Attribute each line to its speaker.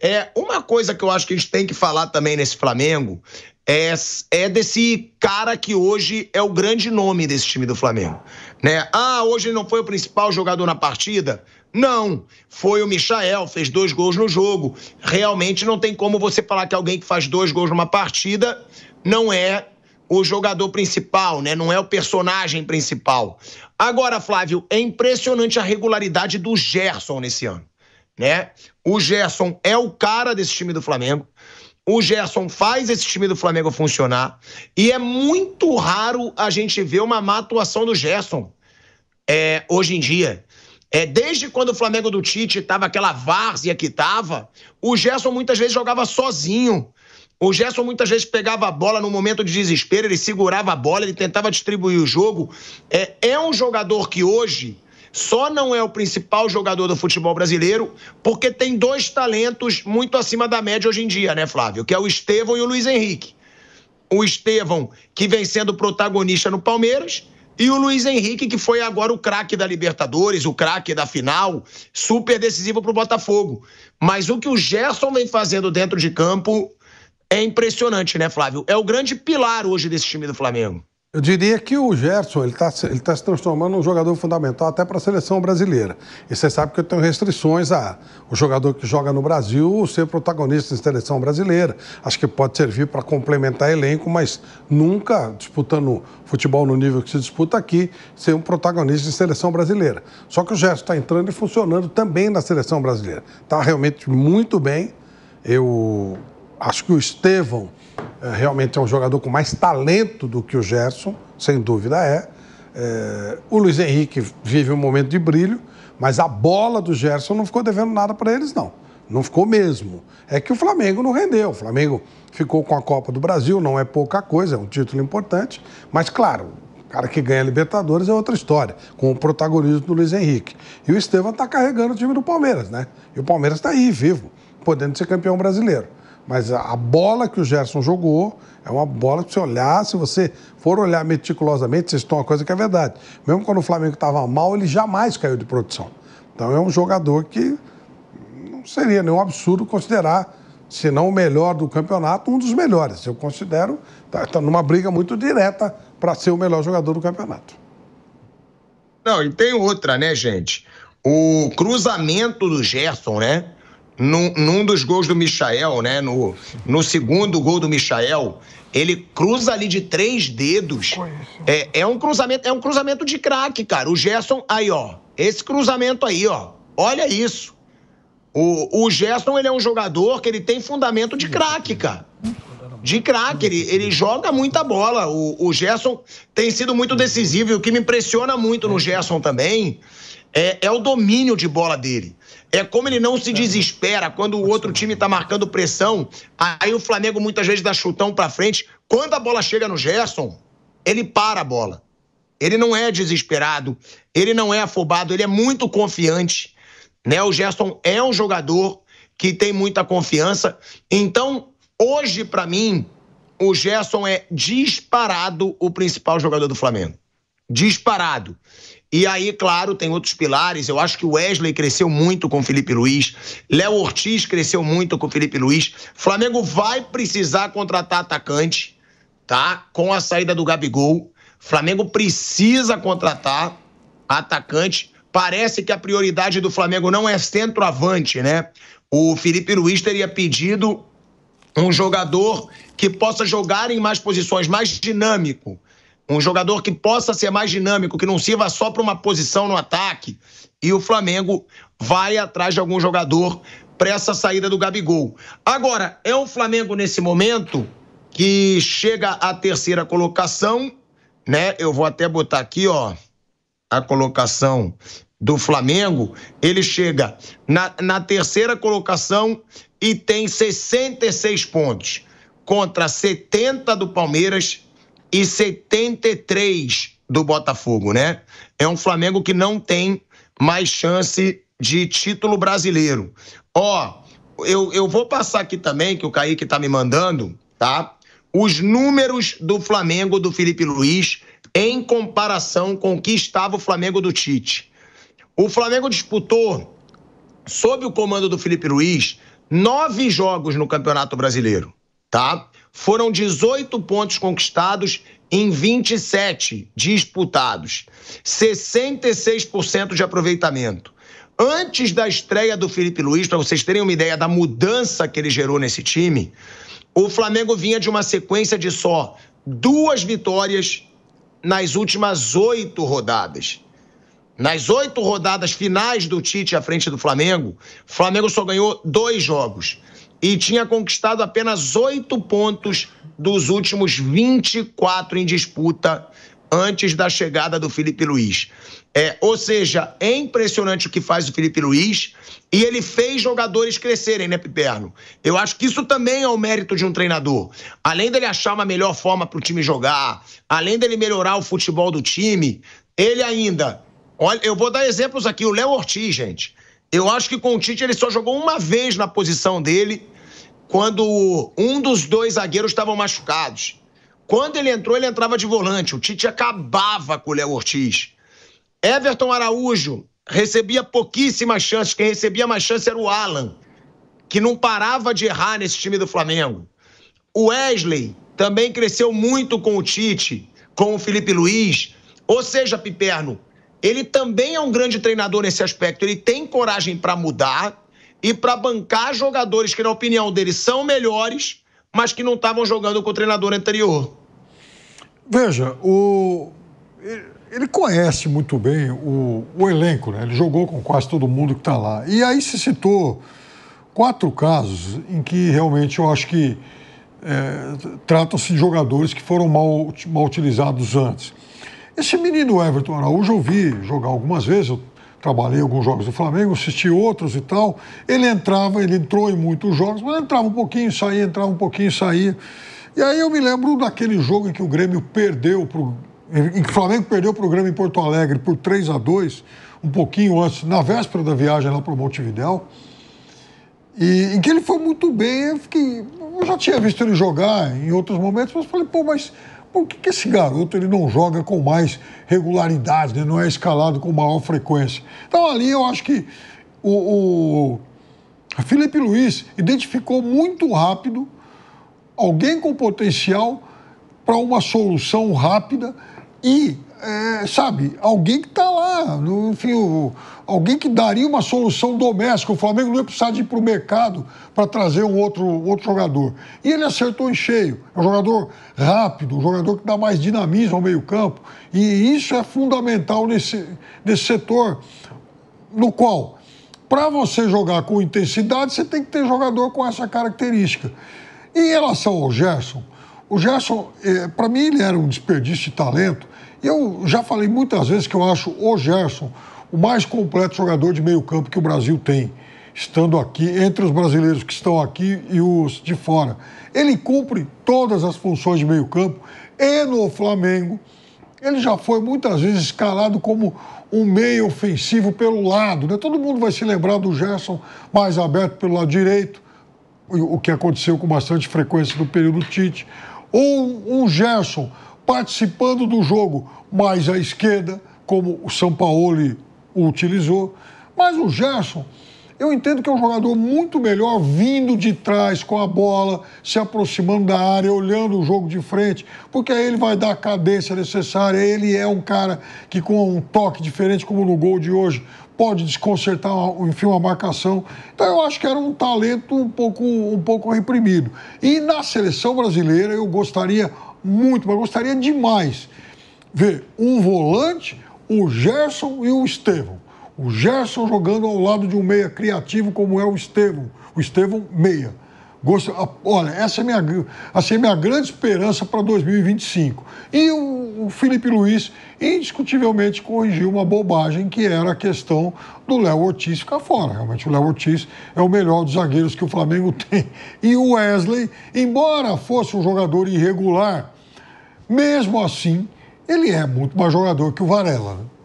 Speaker 1: É, uma coisa que eu acho que a gente tem que falar também nesse Flamengo é, é desse cara que hoje é o grande nome desse time do Flamengo. Né? Ah, hoje ele não foi o principal jogador na partida? Não, foi o Michael, fez dois gols no jogo. Realmente não tem como você falar que alguém que faz dois gols numa partida não é o jogador principal, né? Não é o personagem principal. Agora, Flávio, é impressionante a regularidade do Gerson nesse ano né? O Gerson é o cara desse time do Flamengo. O Gerson faz esse time do Flamengo funcionar. E é muito raro a gente ver uma má atuação do Gerson é, hoje em dia. É, desde quando o Flamengo do Tite estava aquela várzea que estava, o Gerson muitas vezes jogava sozinho. O Gerson muitas vezes pegava a bola no momento de desespero, ele segurava a bola, ele tentava distribuir o jogo. É, é um jogador que hoje só não é o principal jogador do futebol brasileiro porque tem dois talentos muito acima da média hoje em dia, né, Flávio? Que é o Estevão e o Luiz Henrique. O Estevão, que vem sendo protagonista no Palmeiras, e o Luiz Henrique, que foi agora o craque da Libertadores, o craque da final, super decisivo para o Botafogo. Mas o que o Gerson vem fazendo dentro de campo é impressionante, né, Flávio? É o grande pilar hoje desse time do Flamengo.
Speaker 2: Eu diria que o Gerson está ele tá se transformando num jogador fundamental até para a seleção brasileira. E você sabe que eu tenho restrições a o jogador que joga no Brasil ser protagonista da seleção brasileira. Acho que pode servir para complementar elenco, mas nunca disputando futebol no nível que se disputa aqui, ser um protagonista de seleção brasileira. Só que o Gerson está entrando e funcionando também na seleção brasileira. Está realmente muito bem. Eu acho que o Estevão é, realmente é um jogador com mais talento do que o Gerson, sem dúvida é. é. o Luiz Henrique vive um momento de brilho, mas a bola do Gerson não ficou devendo nada para eles, não. Não ficou mesmo. É que o Flamengo não rendeu. O Flamengo ficou com a Copa do Brasil, não é pouca coisa, é um título importante, mas claro, o cara que ganha a Libertadores é outra história, com o protagonismo do Luiz Henrique. E o Estevam está carregando o time do Palmeiras, né? E o Palmeiras está aí, vivo, podendo ser campeão brasileiro. Mas a bola que o Gerson jogou é uma bola que, se olhar, se você for olhar meticulosamente, vocês estão uma coisa que é verdade. Mesmo quando o Flamengo estava mal, ele jamais caiu de produção. Então é um jogador que não seria nenhum absurdo considerar, se não o melhor do campeonato, um dos melhores. Eu considero, está tá numa briga muito direta para ser o melhor jogador do campeonato.
Speaker 1: Não, e tem outra, né, gente? O cruzamento do Gerson, né? num, num, dos gols do Michael, né? No, no segundo gol do Michael, ele cruza ali de três dedos. É, é um cruzamento, é um cruzamento de craque, cara. O Gerson, aí, ó. Esse cruzamento aí, ó. Olha isso. O, o Gerson, ele é um jogador que ele tem fundamento de craque, cara de craque, ele, ele joga muita bola. O, o Gerson tem sido muito decisivo. E o que me impressiona muito no é. Gerson também é, é o domínio de bola dele. É como ele não se é. desespera quando o outro time está marcando pressão. Aí o Flamengo muitas vezes dá chutão para frente. Quando a bola chega no Gerson, ele para a bola. Ele não é desesperado, ele não é afobado, ele é muito confiante. Né? O Gerson é um jogador que tem muita confiança. Então, Hoje, para mim, o Gerson é disparado o principal jogador do Flamengo. Disparado. E aí, claro, tem outros pilares. Eu acho que o Wesley cresceu muito com o Felipe Luiz. Léo Ortiz cresceu muito com o Felipe Luiz. Flamengo vai precisar contratar atacante, tá? Com a saída do Gabigol. Flamengo precisa contratar atacante. Parece que a prioridade do Flamengo não é centroavante, né? O Felipe Luiz teria pedido um jogador que possa jogar em mais posições, mais dinâmico. Um jogador que possa ser mais dinâmico, que não sirva só para uma posição no ataque. E o Flamengo vai atrás de algum jogador para essa saída do Gabigol. Agora, é o Flamengo nesse momento que chega à terceira colocação, né? Eu vou até botar aqui, ó, a colocação do Flamengo, ele chega na, na terceira colocação e tem 66 pontos, contra 70 do Palmeiras e 73 do Botafogo, né? É um Flamengo que não tem mais chance de título brasileiro. Ó, eu, eu vou passar aqui também, que o Kaique tá me mandando, tá? Os números do Flamengo do Felipe Luiz em comparação com o que estava o Flamengo do Tite. O Flamengo disputou, sob o comando do Felipe Luiz, nove jogos no Campeonato Brasileiro, tá? Foram 18 pontos conquistados em 27 disputados, 66% de aproveitamento. Antes da estreia do Felipe Luiz, para vocês terem uma ideia da mudança que ele gerou nesse time, o Flamengo vinha de uma sequência de só duas vitórias nas últimas oito rodadas. Nas oito rodadas finais do Tite à frente do Flamengo, o Flamengo só ganhou dois jogos e tinha conquistado apenas oito pontos dos últimos 24 em disputa antes da chegada do Felipe Luiz. É, ou seja, é impressionante o que faz o Felipe Luiz e ele fez jogadores crescerem, né, Piperno? Eu acho que isso também é o mérito de um treinador. Além dele achar uma melhor forma para o time jogar, além dele melhorar o futebol do time, ele ainda Olha, eu vou dar exemplos aqui. O Léo Ortiz, gente. Eu acho que com o Tite ele só jogou uma vez na posição dele, quando um dos dois zagueiros estavam machucados. Quando ele entrou, ele entrava de volante. O Tite acabava com o Léo Ortiz. Everton Araújo recebia pouquíssimas chances. Quem recebia mais chance era o Alan, que não parava de errar nesse time do Flamengo. O Wesley também cresceu muito com o Tite, com o Felipe Luiz. Ou seja, Piperno, ele também é um grande treinador nesse aspecto. Ele tem coragem para mudar e para bancar jogadores que, na opinião dele, são melhores, mas que não estavam jogando com o treinador anterior.
Speaker 3: Veja, o... ele conhece muito bem o... o elenco, né? Ele jogou com quase todo mundo que está lá. E aí se citou quatro casos em que realmente eu acho que é, tratam-se de jogadores que foram mal, mal utilizados antes. Esse menino Everton Araújo eu vi jogar algumas vezes, eu trabalhei alguns jogos do Flamengo, assisti outros e tal. Ele entrava, ele entrou em muitos jogos, mas entrava um pouquinho, saía, entrava um pouquinho, saía. E aí eu me lembro daquele jogo em que o Grêmio perdeu pro, em que o Flamengo perdeu o Grêmio em Porto Alegre por 3 a 2 um pouquinho antes, na véspera da viagem lá para o Montevidéu. E em que ele foi muito bem, eu fiquei. Eu já tinha visto ele jogar em outros momentos, mas falei, pô, mas por que, que esse garoto ele não joga com mais regularidade, né? não é escalado com maior frequência? Então ali eu acho que o, o Felipe Luiz identificou muito rápido alguém com potencial para uma solução rápida e, é, sabe, alguém que está lá, no, enfim, o, alguém que daria uma solução doméstica. O Flamengo não ia precisar de ir para o mercado para trazer um outro, outro jogador. E ele acertou em cheio. É um jogador rápido, um jogador que dá mais dinamismo ao meio-campo. E isso é fundamental nesse, nesse setor, no qual, para você jogar com intensidade, você tem que ter jogador com essa característica. Em relação ao Gerson o Gerson, eh, é, para mim, ele era um desperdício de talento. E eu já falei muitas vezes que eu acho o Gerson o mais completo jogador de meio-campo que o Brasil tem, estando aqui, entre os brasileiros que estão aqui e os de fora. Ele cumpre todas as funções de meio-campo e no Flamengo. Ele já foi muitas vezes escalado como um meio ofensivo pelo lado. Né? Todo mundo vai se lembrar do Gerson mais aberto pelo lado direito, o que aconteceu com bastante frequência no período Tite ou um Gerson participando do jogo mais à esquerda, como o São Paulo utilizou. Mas o Gerson, eu entendo que é um jogador muito melhor vindo de trás com a bola, se aproximando da área, olhando o jogo de frente, porque aí ele vai dar a cadência necessária. Ele é um cara que, com um toque diferente, como no gol de hoje, pode desconcertar, enfim, uma marcação. Então eu acho que era um talento um pouco, um pouco reprimido. E na seleção brasileira eu gostaria muito, mas gostaria demais ver um volante, o Gerson e o Estevão. O Gerson jogando ao lado de um meia criativo como é o Estevão, o Estevão meia Gosto, ah, olha, essa é minha, assim, é minha grande esperança para 2025. E o, o, Felipe Luiz indiscutivelmente corrigiu uma bobagem que era a questão do Léo Ortiz ficar fora. Realmente, o Léo Ortiz é o melhor dos zagueiros que o Flamengo tem. E o Wesley, embora fosse um jogador irregular, mesmo assim, ele é muito mais jogador que o Varela. Né?